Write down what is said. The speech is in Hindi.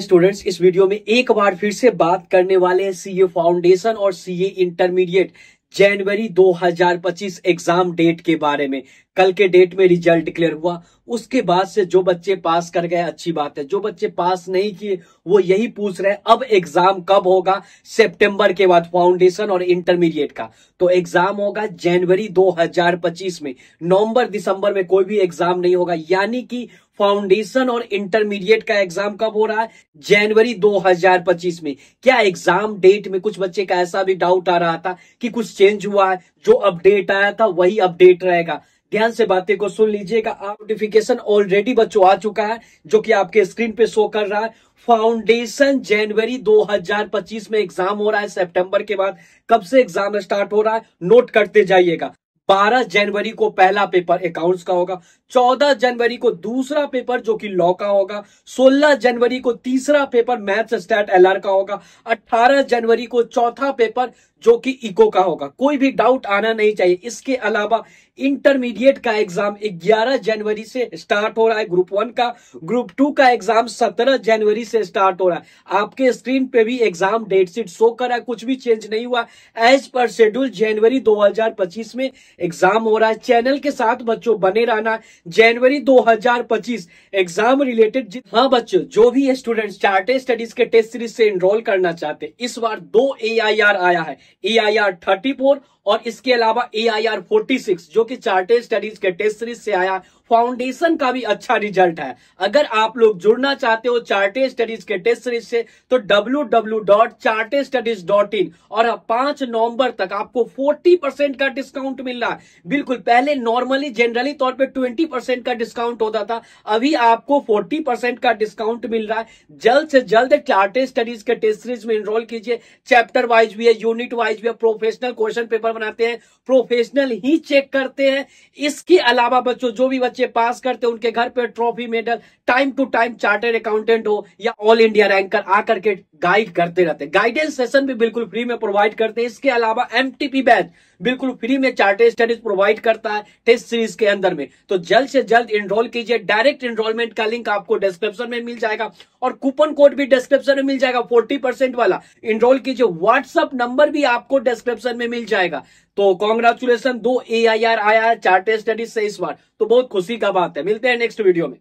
स्टूडेंट्स इस वीडियो में एक बार फिर से बात करने वाले हैं सीए फाउंडेशन और सीए इंटरमीडिएट जनवरी 2025 एग्जाम डेट के बारे में कल के डेट में रिजल्ट डिक्लेयर हुआ उसके बाद से जो बच्चे पास कर गए अच्छी बात है जो बच्चे पास नहीं किए वो यही पूछ रहे हैं अब एग्जाम कब होगा सितंबर के बाद फाउंडेशन और इंटरमीडिएट का तो एग्जाम होगा जनवरी 2025 में नवंबर दिसंबर में कोई भी एग्जाम नहीं होगा यानी कि फाउंडेशन और इंटरमीडिएट का एग्जाम कब हो रहा है जनवरी 2025 में क्या एग्जाम डेट में कुछ बच्चे का ऐसा भी डाउट आ रहा था कि कुछ चेंज हुआ है जो अपडेट आया था वही अपडेट रहेगा ध्यान से बातें को सुन लीजिएगा नोटिफिकेशन ऑलरेडी बच्चों आ चुका है जो कि आपके स्क्रीन पे शो कर रहा है फाउंडेशन जनवरी 2025 में एग्जाम हो रहा है सितंबर के बाद कब से एग्जाम स्टार्ट हो रहा है नोट करते जाइएगा 12 जनवरी को पहला पेपर अकाउंट्स का होगा चौदह जनवरी को दूसरा पेपर जो कि लॉ का होगा सोलह जनवरी को तीसरा पेपर मैथ्स स्टैट एलआर का होगा अट्ठारह जनवरी को चौथा पेपर जो कि इको का होगा कोई भी डाउट आना नहीं चाहिए इसके अलावा इंटरमीडिएट का एग्जाम 11 जनवरी से स्टार्ट हो रहा है ग्रुप वन का ग्रुप टू का एग्जाम 17 जनवरी से स्टार्ट हो रहा है आपके स्क्रीन पे भी एग्जाम डेट शीट शो कर रहा है कुछ भी चेंज नहीं हुआ एज पर शेड्यूल जनवरी 2025 में एग्जाम हो रहा है चैनल के साथ बच्चों बने रहना जनवरी 2025 एग्जाम रिलेटेड हाँ बच्चों जो भी स्टूडेंट चार्टेड स्टडीज के टेस्ट सीरीज से एनरोल करना चाहते इस बार दो ए आया है A I R thirty four और इसके अलावा A I R forty six जो कि चार्टेड स्टडीज के टेस्ट सीरीज से आया फाउंडेशन का भी अच्छा रिजल्ट है अगर आप लोग जुड़ना चाहते हो चार्टेड स्टडीज के टेस्ट सीरीज से तो www.chartedstudies.in और पांच नवंबर तक आपको 40 परसेंट का डिस्काउंट मिल रहा है बिल्कुल पहले नॉर्मली जनरली तौर पे 20 परसेंट का डिस्काउंट होता था अभी आपको 40 परसेंट का डिस्काउंट मिल रहा है जल्द से जल्द चार्टेड स्टडीज के टेस्ट सीरीज में इनरोल कीजिए चैप्टर वाइज भी है यूनिट वाइज भी है प्रोफेशनल क्वेश्चन पेपर बनाते हैं प्रोफेशनल ही चेक करते हैं इसके अलावा बच्चों जो भी बच्चे पास करते हैं उनके घर पे trophy medal time to time chartered accountant हो या ऑल इंडिया रैंकर आकर के गाइड करते रहते हैं गाइडेंस सेशन भी बिल्कुल फ्री में प्रोवाइड करते हैं इसके अलावा एमटीपी बैच बिल्कुल फ्री में चार्टेड स्टडीज प्रोवाइड करता है टेस्ट सीरीज के अंदर में तो जल्द से जल्द इनरोल कीजिए डायरेक्ट इनरोलमेंट का लिंक आपको डिस्क्रिप्शन में मिल जाएगा और कूपन कोड भी डिस्क्रिप्शन में मिल जाएगा फोर्टी परसेंट वाला इनरोल कीजिए व्हाट्सअप नंबर भी आपको डिस्क्रिप्शन में मिल जाएगा तो कॉन्ग्रेचुलेसन दो ए आई आर आया चार्टेड स्टडीज से इस बार तो बहुत खुशी का बात है मिलते हैं नेक्स्ट वीडियो में